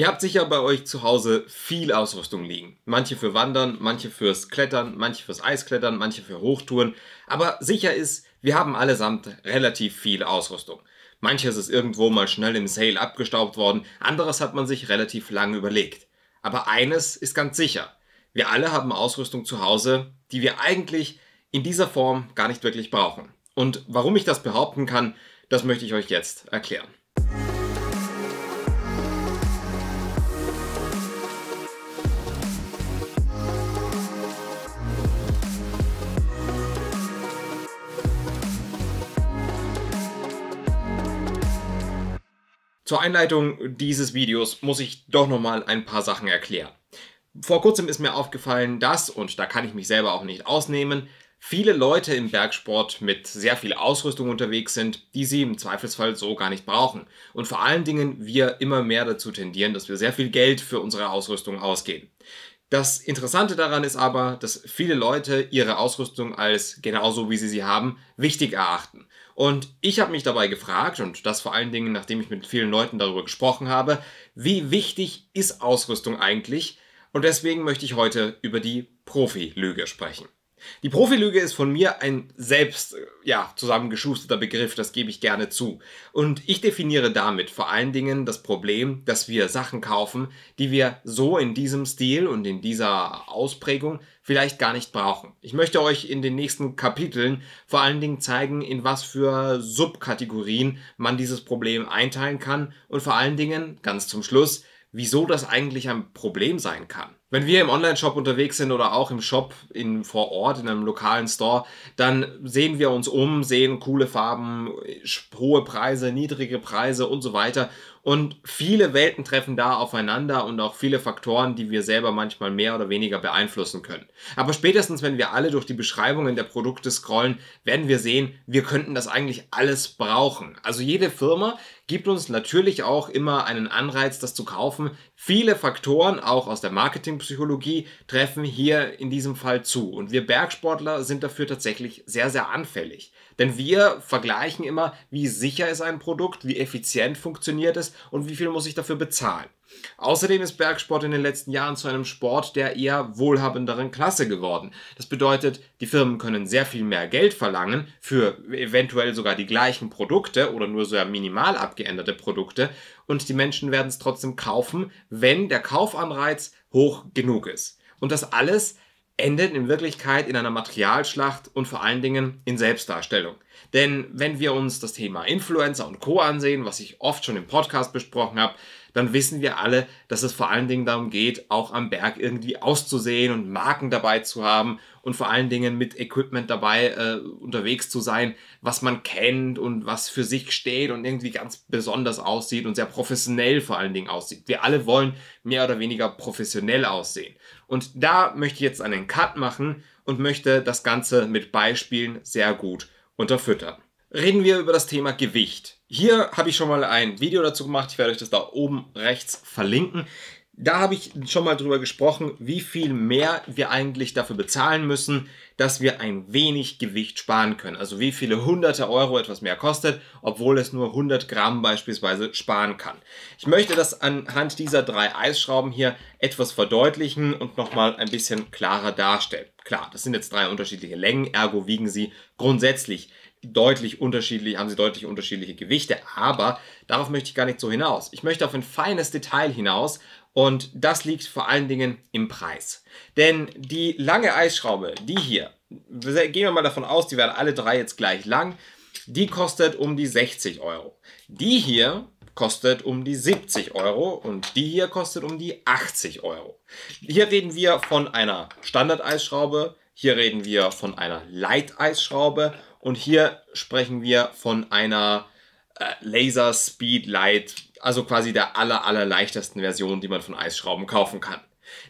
Ihr habt sicher bei euch zu Hause viel Ausrüstung liegen. Manche für Wandern, manche fürs Klettern, manche fürs Eisklettern, manche für Hochtouren. Aber sicher ist, wir haben allesamt relativ viel Ausrüstung. Manches ist irgendwo mal schnell im Sale abgestaubt worden, anderes hat man sich relativ lang überlegt. Aber eines ist ganz sicher. Wir alle haben Ausrüstung zu Hause, die wir eigentlich in dieser Form gar nicht wirklich brauchen. Und warum ich das behaupten kann, das möchte ich euch jetzt erklären. Zur Einleitung dieses Videos muss ich doch nochmal ein paar Sachen erklären. Vor kurzem ist mir aufgefallen, dass, und da kann ich mich selber auch nicht ausnehmen, viele Leute im Bergsport mit sehr viel Ausrüstung unterwegs sind, die sie im Zweifelsfall so gar nicht brauchen. Und vor allen Dingen wir immer mehr dazu tendieren, dass wir sehr viel Geld für unsere Ausrüstung ausgeben. Das Interessante daran ist aber, dass viele Leute ihre Ausrüstung als genauso wie sie sie haben wichtig erachten. Und ich habe mich dabei gefragt, und das vor allen Dingen, nachdem ich mit vielen Leuten darüber gesprochen habe, wie wichtig ist Ausrüstung eigentlich? Und deswegen möchte ich heute über die Profilüge sprechen. Die Profilüge ist von mir ein selbst ja, zusammengeschusterter Begriff, das gebe ich gerne zu. Und ich definiere damit vor allen Dingen das Problem, dass wir Sachen kaufen, die wir so in diesem Stil und in dieser Ausprägung vielleicht gar nicht brauchen. Ich möchte euch in den nächsten Kapiteln vor allen Dingen zeigen, in was für Subkategorien man dieses Problem einteilen kann und vor allen Dingen, ganz zum Schluss, wieso das eigentlich ein Problem sein kann. Wenn wir im Online-Shop unterwegs sind oder auch im Shop in, vor Ort, in einem lokalen Store, dann sehen wir uns um, sehen coole Farben, hohe Preise, niedrige Preise und so weiter. Und viele Welten treffen da aufeinander und auch viele Faktoren, die wir selber manchmal mehr oder weniger beeinflussen können. Aber spätestens, wenn wir alle durch die Beschreibungen der Produkte scrollen, werden wir sehen, wir könnten das eigentlich alles brauchen. Also jede Firma gibt uns natürlich auch immer einen Anreiz, das zu kaufen, Viele Faktoren, auch aus der Marketingpsychologie, treffen hier in diesem Fall zu. Und wir Bergsportler sind dafür tatsächlich sehr, sehr anfällig. Denn wir vergleichen immer, wie sicher ist ein Produkt, wie effizient funktioniert es und wie viel muss ich dafür bezahlen. Außerdem ist Bergsport in den letzten Jahren zu einem Sport der eher wohlhabenderen Klasse geworden. Das bedeutet, die Firmen können sehr viel mehr Geld verlangen für eventuell sogar die gleichen Produkte oder nur sehr minimal abgeänderte Produkte und die Menschen werden es trotzdem kaufen, wenn der Kaufanreiz hoch genug ist. Und das alles endet in Wirklichkeit in einer Materialschlacht und vor allen Dingen in Selbstdarstellung. Denn wenn wir uns das Thema Influencer und Co ansehen, was ich oft schon im Podcast besprochen habe, dann wissen wir alle, dass es vor allen Dingen darum geht, auch am Berg irgendwie auszusehen und Marken dabei zu haben und vor allen Dingen mit Equipment dabei äh, unterwegs zu sein, was man kennt und was für sich steht und irgendwie ganz besonders aussieht und sehr professionell vor allen Dingen aussieht. Wir alle wollen mehr oder weniger professionell aussehen. Und da möchte ich jetzt einen Cut machen und möchte das Ganze mit Beispielen sehr gut unterfüttern. Reden wir über das Thema Gewicht. Hier habe ich schon mal ein Video dazu gemacht. Ich werde euch das da oben rechts verlinken da habe ich schon mal drüber gesprochen, wie viel mehr wir eigentlich dafür bezahlen müssen, dass wir ein wenig Gewicht sparen können. Also wie viele hunderte Euro etwas mehr kostet, obwohl es nur 100 Gramm beispielsweise sparen kann. Ich möchte das anhand dieser drei Eisschrauben hier etwas verdeutlichen und nochmal ein bisschen klarer darstellen. Klar, das sind jetzt drei unterschiedliche Längen, ergo wiegen sie grundsätzlich deutlich unterschiedlich, haben sie deutlich unterschiedliche Gewichte. Aber darauf möchte ich gar nicht so hinaus. Ich möchte auf ein feines Detail hinaus, und das liegt vor allen Dingen im Preis. Denn die lange Eisschraube, die hier, gehen wir mal davon aus, die werden alle drei jetzt gleich lang, die kostet um die 60 Euro. Die hier kostet um die 70 Euro und die hier kostet um die 80 Euro. Hier reden wir von einer Standard-Eisschraube, hier reden wir von einer Light-Eisschraube und hier sprechen wir von einer äh, Laser Speed Light also quasi der aller, aller leichtesten Version, die man von Eisschrauben kaufen kann.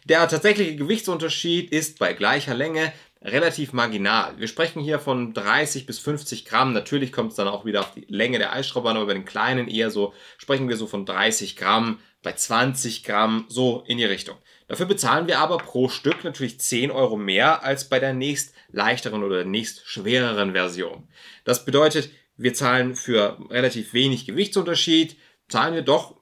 Der tatsächliche Gewichtsunterschied ist bei gleicher Länge relativ marginal. Wir sprechen hier von 30 bis 50 Gramm. Natürlich kommt es dann auch wieder auf die Länge der Eisschraube an, aber bei den kleinen eher so, sprechen wir so von 30 Gramm, bei 20 Gramm, so in die Richtung. Dafür bezahlen wir aber pro Stück natürlich 10 Euro mehr als bei der nächst leichteren oder nächst schwereren Version. Das bedeutet, wir zahlen für relativ wenig Gewichtsunterschied, zahlen wir doch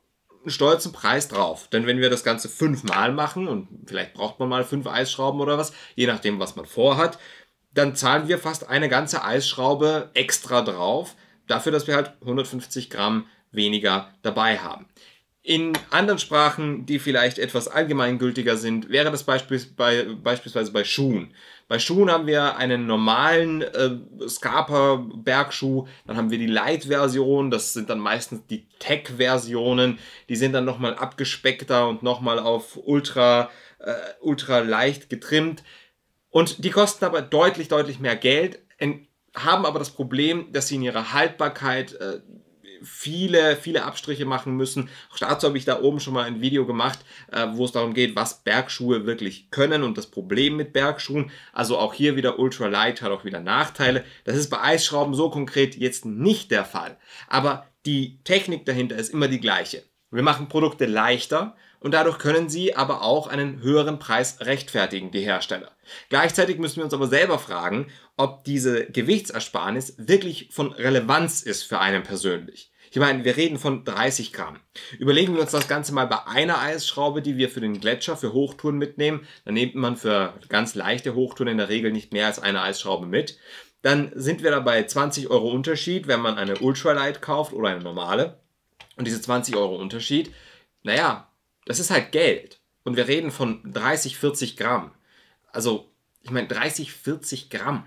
einen stolzen Preis drauf. Denn wenn wir das Ganze fünfmal machen, und vielleicht braucht man mal fünf Eisschrauben oder was, je nachdem, was man vorhat, dann zahlen wir fast eine ganze Eisschraube extra drauf, dafür, dass wir halt 150 Gramm weniger dabei haben. In anderen Sprachen, die vielleicht etwas allgemeingültiger sind, wäre das beispielsweise bei, Schuhen. Bei Schuhen haben wir einen normalen äh, Scarper-Bergschuh, dann haben wir die Light-Version, das sind dann meistens die Tech-Versionen, die sind dann nochmal abgespeckter und nochmal auf ultra, äh, ultra leicht getrimmt. Und die kosten aber deutlich, deutlich mehr Geld, haben aber das Problem, dass sie in ihrer Haltbarkeit äh, viele, viele Abstriche machen müssen. Auch dazu habe ich da oben schon mal ein Video gemacht, äh, wo es darum geht, was Bergschuhe wirklich können und das Problem mit Bergschuhen. Also auch hier wieder Ultralight hat auch wieder Nachteile. Das ist bei Eisschrauben so konkret jetzt nicht der Fall. Aber die Technik dahinter ist immer die gleiche. Wir machen Produkte leichter und dadurch können sie aber auch einen höheren Preis rechtfertigen, die Hersteller. Gleichzeitig müssen wir uns aber selber fragen, ob diese Gewichtsersparnis wirklich von Relevanz ist für einen persönlich. Ich meine, wir reden von 30 Gramm. Überlegen wir uns das Ganze mal bei einer Eisschraube, die wir für den Gletscher, für Hochtouren mitnehmen. Dann nimmt man für ganz leichte Hochtouren in der Regel nicht mehr als eine Eisschraube mit. Dann sind wir dabei 20 Euro Unterschied, wenn man eine Ultralight kauft oder eine normale. Und diese 20 Euro Unterschied, naja, das ist halt Geld. Und wir reden von 30, 40 Gramm. Also, ich meine, 30, 40 Gramm.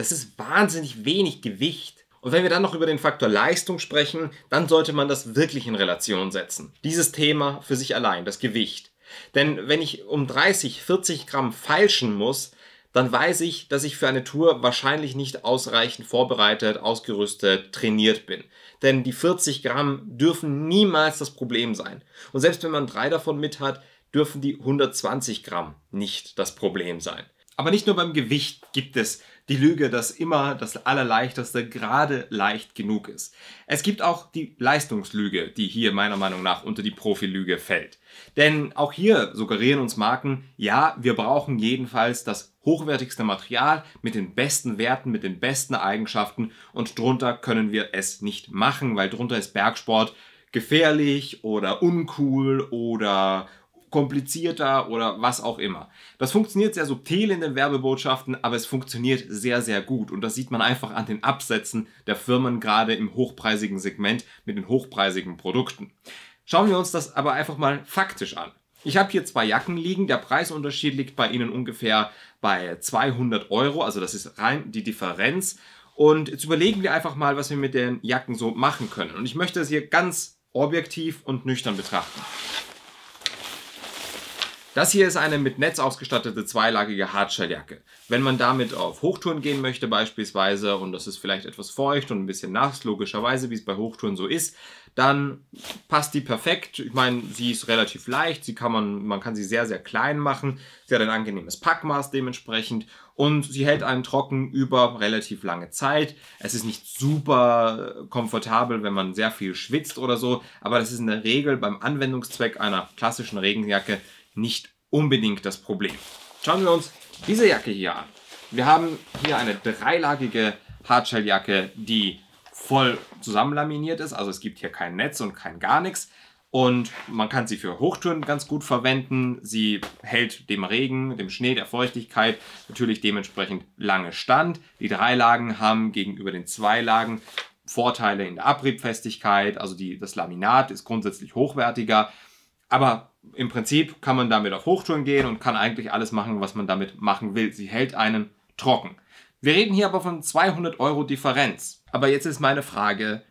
Das ist wahnsinnig wenig Gewicht. Und wenn wir dann noch über den Faktor Leistung sprechen, dann sollte man das wirklich in Relation setzen. Dieses Thema für sich allein, das Gewicht. Denn wenn ich um 30, 40 Gramm feilschen muss, dann weiß ich, dass ich für eine Tour wahrscheinlich nicht ausreichend vorbereitet, ausgerüstet, trainiert bin. Denn die 40 Gramm dürfen niemals das Problem sein. Und selbst wenn man drei davon mit hat, dürfen die 120 Gramm nicht das Problem sein. Aber nicht nur beim Gewicht gibt es die Lüge, dass immer das Allerleichteste gerade leicht genug ist. Es gibt auch die Leistungslüge, die hier meiner Meinung nach unter die Profilüge fällt. Denn auch hier suggerieren uns Marken, ja, wir brauchen jedenfalls das hochwertigste Material mit den besten Werten, mit den besten Eigenschaften und drunter können wir es nicht machen, weil drunter ist Bergsport gefährlich oder uncool oder komplizierter oder was auch immer. Das funktioniert sehr subtil in den Werbebotschaften, aber es funktioniert sehr, sehr gut. Und das sieht man einfach an den Absätzen der Firmen gerade im hochpreisigen Segment mit den hochpreisigen Produkten. Schauen wir uns das aber einfach mal faktisch an. Ich habe hier zwei Jacken liegen. Der Preisunterschied liegt bei Ihnen ungefähr bei 200 Euro. Also das ist rein die Differenz. Und jetzt überlegen wir einfach mal, was wir mit den Jacken so machen können. Und ich möchte es hier ganz objektiv und nüchtern betrachten. Das hier ist eine mit Netz ausgestattete zweilagige Hartschelljacke. Wenn man damit auf Hochtouren gehen möchte beispielsweise und das ist vielleicht etwas feucht und ein bisschen nass, logischerweise, wie es bei Hochtouren so ist, dann passt die perfekt. Ich meine, sie ist relativ leicht, sie kann man, man kann sie sehr, sehr klein machen. Sie hat ein angenehmes Packmaß dementsprechend und sie hält einen trocken über relativ lange Zeit. Es ist nicht super komfortabel, wenn man sehr viel schwitzt oder so, aber das ist in der Regel beim Anwendungszweck einer klassischen Regenjacke nicht unbedingt das Problem. Schauen wir uns diese Jacke hier an. Wir haben hier eine dreilagige Hardshell-Jacke, die voll zusammenlaminiert ist. Also es gibt hier kein Netz und kein gar nichts. Und man kann sie für Hochtouren ganz gut verwenden. Sie hält dem Regen, dem Schnee, der Feuchtigkeit natürlich dementsprechend lange stand. Die drei Lagen haben gegenüber den zwei Lagen Vorteile in der Abriebfestigkeit. Also die, das Laminat ist grundsätzlich hochwertiger. Aber im Prinzip kann man damit auf Hochtouren gehen und kann eigentlich alles machen, was man damit machen will. Sie hält einen trocken. Wir reden hier aber von 200 Euro Differenz. Aber jetzt ist meine Frage,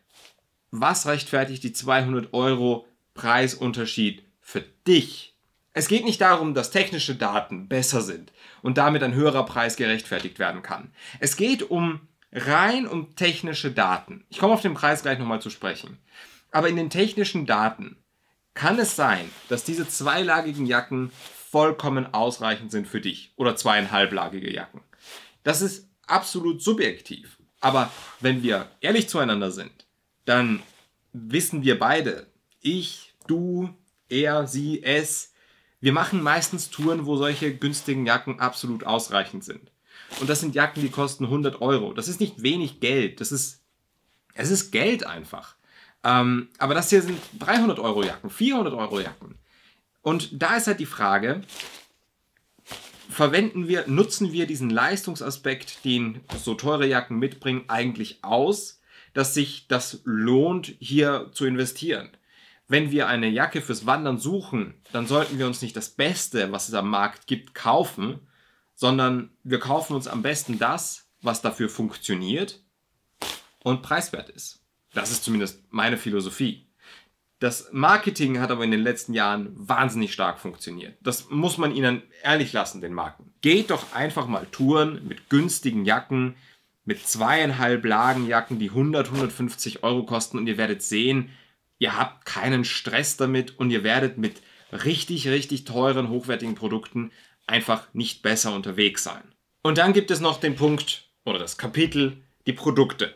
was rechtfertigt die 200 Euro Preisunterschied für dich? Es geht nicht darum, dass technische Daten besser sind und damit ein höherer Preis gerechtfertigt werden kann. Es geht um rein um technische Daten. Ich komme auf den Preis gleich nochmal zu sprechen. Aber in den technischen Daten kann es sein, dass diese zweilagigen Jacken vollkommen ausreichend sind für dich oder zweieinhalblagige Jacken. Das ist absolut subjektiv. Aber wenn wir ehrlich zueinander sind, dann wissen wir beide, ich, du, er, sie, es, wir machen meistens Touren, wo solche günstigen Jacken absolut ausreichend sind. Und das sind Jacken, die kosten 100 Euro. Das ist nicht wenig Geld. Das ist, es ist Geld einfach. Ähm, aber das hier sind 300 Euro Jacken, 400 Euro Jacken. Und da ist halt die Frage, verwenden wir, nutzen wir diesen Leistungsaspekt, den so teure Jacken mitbringen, eigentlich aus, dass sich das lohnt, hier zu investieren. Wenn wir eine Jacke fürs Wandern suchen, dann sollten wir uns nicht das Beste, was es am Markt gibt, kaufen, sondern wir kaufen uns am besten das, was dafür funktioniert und preiswert ist. Das ist zumindest meine Philosophie. Das Marketing hat aber in den letzten Jahren wahnsinnig stark funktioniert. Das muss man ihnen ehrlich lassen, den Marken. Geht doch einfach mal Touren mit günstigen Jacken, mit zweieinhalb Lagen Jacken, die 100, 150 Euro kosten und ihr werdet sehen, ihr habt keinen Stress damit und ihr werdet mit richtig, richtig teuren, hochwertigen Produkten einfach nicht besser unterwegs sein. Und dann gibt es noch den Punkt oder das Kapitel, die Produkte.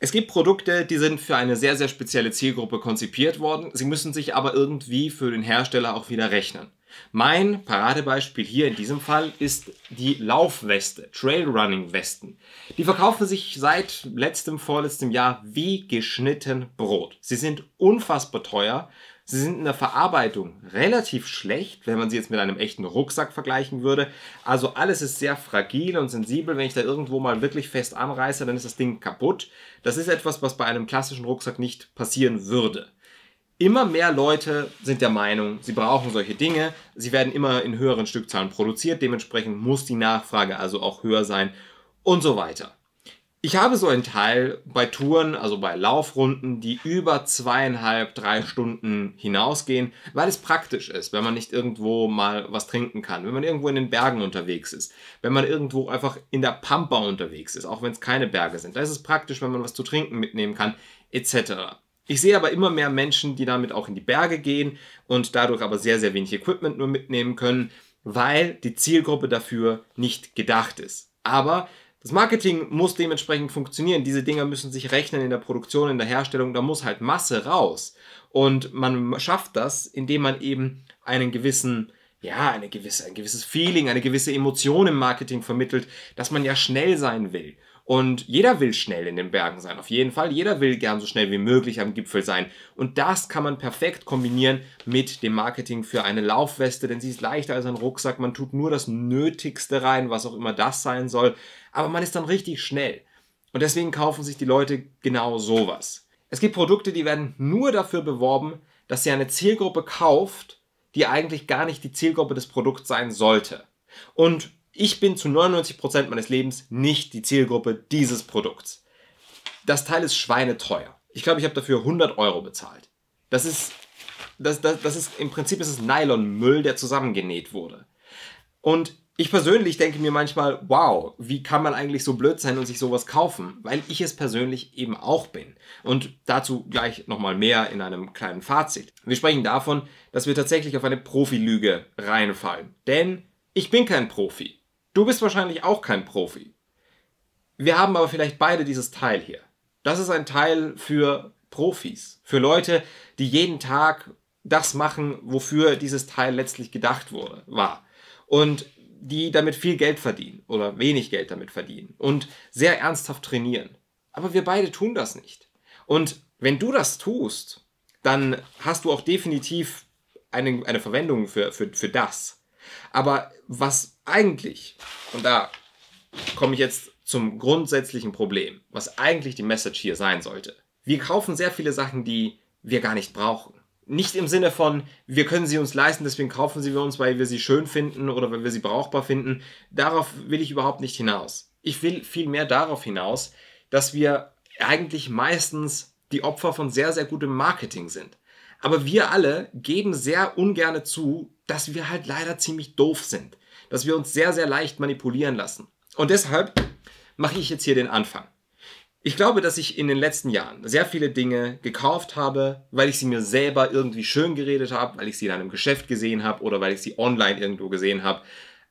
Es gibt Produkte, die sind für eine sehr, sehr spezielle Zielgruppe konzipiert worden. Sie müssen sich aber irgendwie für den Hersteller auch wieder rechnen. Mein Paradebeispiel hier in diesem Fall ist die Laufweste, Trailrunning-Westen. Die verkaufen sich seit letztem, vorletztem Jahr wie geschnitten Brot. Sie sind unfassbar teuer Sie sind in der Verarbeitung relativ schlecht, wenn man sie jetzt mit einem echten Rucksack vergleichen würde. Also alles ist sehr fragil und sensibel. Wenn ich da irgendwo mal wirklich fest anreiße, dann ist das Ding kaputt. Das ist etwas, was bei einem klassischen Rucksack nicht passieren würde. Immer mehr Leute sind der Meinung, sie brauchen solche Dinge. Sie werden immer in höheren Stückzahlen produziert. Dementsprechend muss die Nachfrage also auch höher sein und so weiter. Ich habe so einen Teil bei Touren, also bei Laufrunden, die über zweieinhalb, drei Stunden hinausgehen, weil es praktisch ist, wenn man nicht irgendwo mal was trinken kann, wenn man irgendwo in den Bergen unterwegs ist, wenn man irgendwo einfach in der Pampa unterwegs ist, auch wenn es keine Berge sind. Da ist es praktisch, wenn man was zu trinken mitnehmen kann, etc. Ich sehe aber immer mehr Menschen, die damit auch in die Berge gehen und dadurch aber sehr, sehr wenig Equipment nur mitnehmen können, weil die Zielgruppe dafür nicht gedacht ist. Aber das Marketing muss dementsprechend funktionieren. Diese Dinger müssen sich rechnen in der Produktion, in der Herstellung. Da muss halt Masse raus. Und man schafft das, indem man eben einen gewissen, ja, eine gewisse, ein gewisses Feeling, eine gewisse Emotion im Marketing vermittelt, dass man ja schnell sein will. Und jeder will schnell in den Bergen sein, auf jeden Fall. Jeder will gern so schnell wie möglich am Gipfel sein. Und das kann man perfekt kombinieren mit dem Marketing für eine Laufweste, denn sie ist leichter als ein Rucksack. Man tut nur das Nötigste rein, was auch immer das sein soll. Aber man ist dann richtig schnell. Und deswegen kaufen sich die Leute genau sowas. Es gibt Produkte, die werden nur dafür beworben, dass sie eine Zielgruppe kauft, die eigentlich gar nicht die Zielgruppe des Produkts sein sollte. Und ich bin zu 99% meines Lebens nicht die Zielgruppe dieses Produkts. Das Teil ist schweineteuer. Ich glaube, ich habe dafür 100 Euro bezahlt. Das ist, das, das, das ist, im Prinzip ist es Nylonmüll, der zusammengenäht wurde. Und ich persönlich denke mir manchmal, wow, wie kann man eigentlich so blöd sein und sich sowas kaufen? Weil ich es persönlich eben auch bin. Und dazu gleich nochmal mehr in einem kleinen Fazit. Wir sprechen davon, dass wir tatsächlich auf eine Profilüge reinfallen. Denn ich bin kein Profi. Du bist wahrscheinlich auch kein Profi. Wir haben aber vielleicht beide dieses Teil hier. Das ist ein Teil für Profis, für Leute, die jeden Tag das machen, wofür dieses Teil letztlich gedacht wurde, war. Und die damit viel Geld verdienen oder wenig Geld damit verdienen und sehr ernsthaft trainieren. Aber wir beide tun das nicht. Und wenn du das tust, dann hast du auch definitiv eine, eine Verwendung für, für, für das. Aber was eigentlich, und da komme ich jetzt zum grundsätzlichen Problem, was eigentlich die Message hier sein sollte. Wir kaufen sehr viele Sachen, die wir gar nicht brauchen. Nicht im Sinne von, wir können sie uns leisten, deswegen kaufen sie wir uns, weil wir sie schön finden oder weil wir sie brauchbar finden. Darauf will ich überhaupt nicht hinaus. Ich will vielmehr darauf hinaus, dass wir eigentlich meistens die Opfer von sehr, sehr gutem Marketing sind. Aber wir alle geben sehr ungerne zu, dass wir halt leider ziemlich doof sind, dass wir uns sehr, sehr leicht manipulieren lassen. Und deshalb mache ich jetzt hier den Anfang. Ich glaube, dass ich in den letzten Jahren sehr viele Dinge gekauft habe, weil ich sie mir selber irgendwie schön geredet habe, weil ich sie in einem Geschäft gesehen habe oder weil ich sie online irgendwo gesehen habe,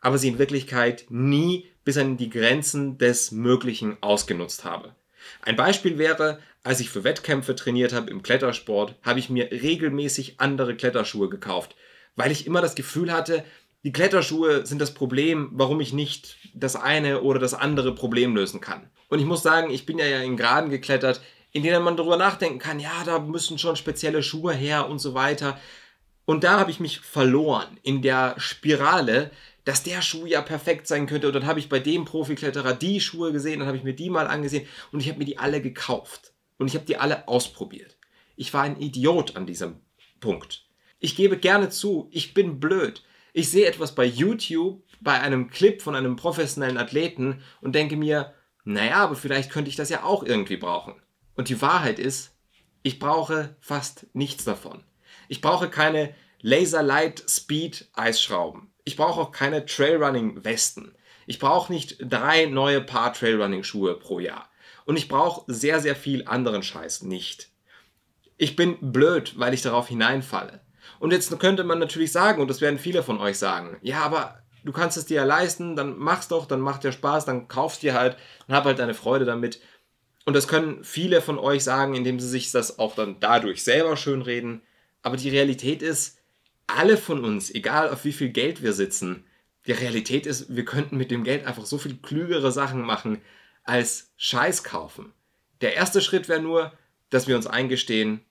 aber sie in Wirklichkeit nie bis an die Grenzen des Möglichen ausgenutzt habe. Ein Beispiel wäre, als ich für Wettkämpfe trainiert habe im Klettersport, habe ich mir regelmäßig andere Kletterschuhe gekauft, weil ich immer das Gefühl hatte, die Kletterschuhe sind das Problem, warum ich nicht das eine oder das andere Problem lösen kann. Und ich muss sagen, ich bin ja in Graden geklettert, in denen man darüber nachdenken kann, ja, da müssen schon spezielle Schuhe her und so weiter. Und da habe ich mich verloren in der Spirale, dass der Schuh ja perfekt sein könnte. Und dann habe ich bei dem Profikletterer die Schuhe gesehen, dann habe ich mir die mal angesehen und ich habe mir die alle gekauft. Und ich habe die alle ausprobiert. Ich war ein Idiot an diesem Punkt. Ich gebe gerne zu, ich bin blöd. Ich sehe etwas bei YouTube, bei einem Clip von einem professionellen Athleten und denke mir, naja, aber vielleicht könnte ich das ja auch irgendwie brauchen. Und die Wahrheit ist, ich brauche fast nichts davon. Ich brauche keine Laser Light Speed Eisschrauben. Ich brauche auch keine Trailrunning Westen. Ich brauche nicht drei neue Paar Trailrunning Schuhe pro Jahr. Und ich brauche sehr, sehr viel anderen Scheiß nicht. Ich bin blöd, weil ich darauf hineinfalle. Und jetzt könnte man natürlich sagen, und das werden viele von euch sagen, ja, aber du kannst es dir ja leisten, dann mach's doch, dann macht dir Spaß, dann kaufst dir halt und hab halt deine Freude damit. Und das können viele von euch sagen, indem sie sich das auch dann dadurch selber schönreden. Aber die Realität ist, alle von uns, egal auf wie viel Geld wir sitzen, die Realität ist, wir könnten mit dem Geld einfach so viel klügere Sachen machen als Scheiß kaufen. Der erste Schritt wäre nur, dass wir uns eingestehen,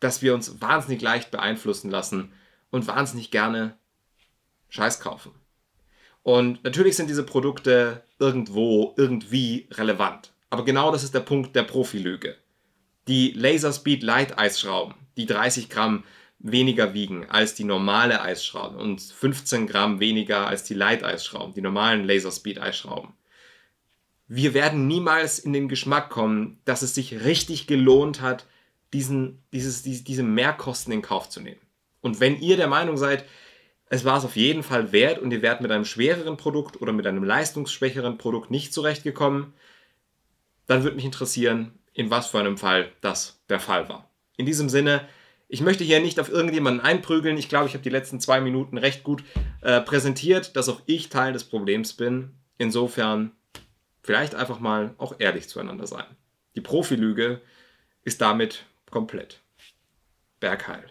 dass wir uns wahnsinnig leicht beeinflussen lassen und wahnsinnig gerne Scheiß kaufen. Und natürlich sind diese Produkte irgendwo, irgendwie relevant. Aber genau das ist der Punkt der Profilüge. Die Laserspeed Light Eisschrauben, die 30 Gramm weniger wiegen als die normale Eisschraube und 15 Gramm weniger als die Light Eisschrauben, die normalen Laserspeed Eisschrauben. Wir werden niemals in den Geschmack kommen, dass es sich richtig gelohnt hat, diesen, dieses, diese, Mehrkosten in Kauf zu nehmen. Und wenn ihr der Meinung seid, es war es auf jeden Fall wert und ihr wärt mit einem schwereren Produkt oder mit einem leistungsschwächeren Produkt nicht zurechtgekommen, dann würde mich interessieren, in was für einem Fall das der Fall war. In diesem Sinne, ich möchte hier nicht auf irgendjemanden einprügeln. Ich glaube, ich habe die letzten zwei Minuten recht gut äh, präsentiert, dass auch ich Teil des Problems bin. Insofern vielleicht einfach mal auch ehrlich zueinander sein. Die Profilüge ist damit Komplett. Bergheil.